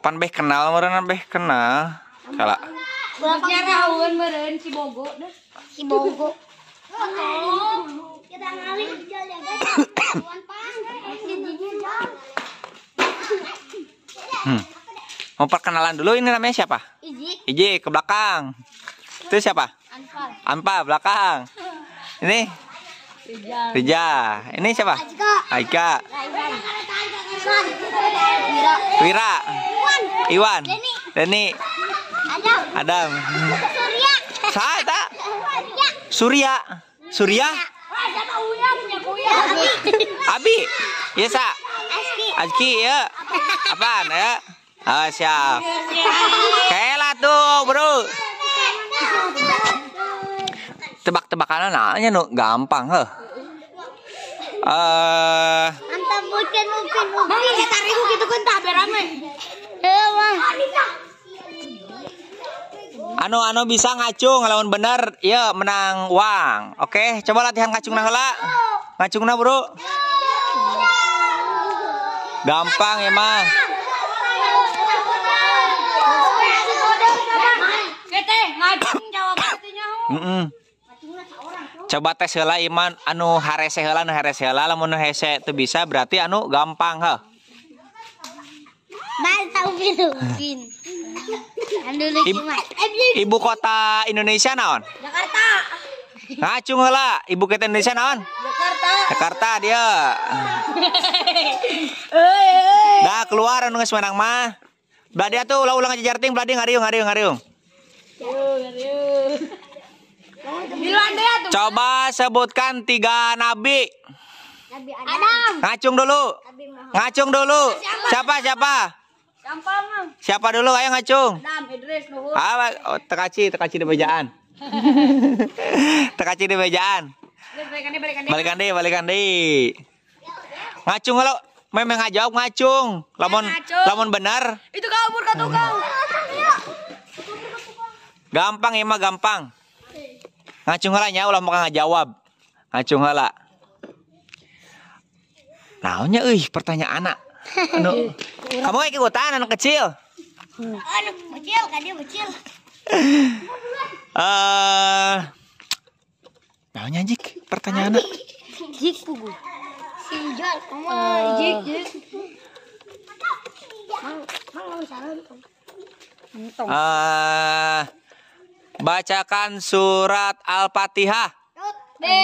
Pan beh kenal meren beh kenal. Salah. Bapaknya tahun meureun si Bogo dah. Si Bogo. Kita ngalih jalan ya, Hmm. Mau perkenalan dulu ini namanya siapa? Iji ke belakang. Itu siapa? Anpa. Anpa belakang. Ini Rija. Ini siapa? Aika. Wira. Iwan. Deni. Adam. Adam. Surya. Saya Surya. Surya. Abi. Iya, Sa. Azki. ya. Apaan, ya? Oh, siap. Kel dong, bro. Tebak-tebakan anaknya nu gampang, heh. Eh. Antam gitu kan, iya, Anu anu bisa ngacung lawan bener, iya menang uang. Oke, coba latihan ngacung nah heula. Ngacung nah, Bro. Gampang ya mah. mm -mm. coba tes hela iman anu harese hela anu harese hela lamun hese itu bisa berarti anu gampang ha gitu. Ibu, ibu kota Indonesia naon? Jakarta. Ngacung lah, ibu kota Indonesia naon? Jakarta. Jakarta dia. Dah keluar anu geus menang mah. Bladia tuh ulah ulang aja jarting, Bladia ngariung ngariung ngariung. Ngariung ngariung. Coba sebutkan tiga nabi. Adam. Ngacung dulu. ngacung dulu. Siapa siapa? Siapa, Siapa dulu ayo ngacung? Adam, Idris, Nuhur. Ah, oh, terkaci, di bejaan. terkaci di bejaan. Balikan deh, balikan deh. Balikan Ngacung kalau memang jawab ngacung. Lamun iya, lamun benar. Itu kau umur kau. Gampang ya mah gampang ngacung hela nya ulah maka ngajawab ngacung hela naonnya euy pertanyaan anak anu kamu kayak ikutan anak kecil anak kecil kan dia kecil eh naonnya jik pertanyaan anak jik pugu sinjol kamu eh. jik jik mang mang salam tong ah Bacakan surat Al-Fatihah.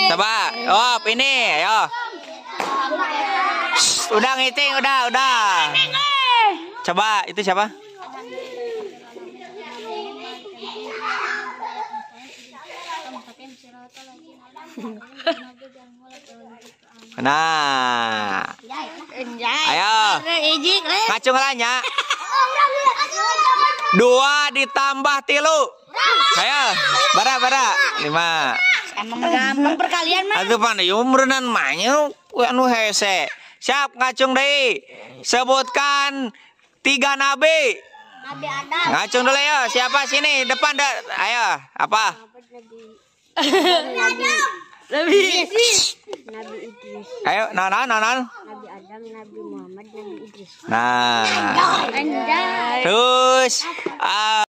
Coba. Oh, ini. Ayo. udah ngiting, udah, udah. Coba, itu siapa? Nah. Ayo. Ngacung lah, Dua ditambah tilu. Ayo, bara bara lima. Emang gampang perkalian mah. Aduh pandai umrenan manyu, anu hese. Siap ngacung deh. Sebutkan tiga nabi. Nabi Adam. Ngacung dulu ya. Siapa sini depan dah. Ayo, apa? Nabi Adam. Nabi Nabi Idris. Ayo, nanan nanan. Nabi Adam, Nabi Muhammad, Nabi Idris. Nah. Terus. Uh,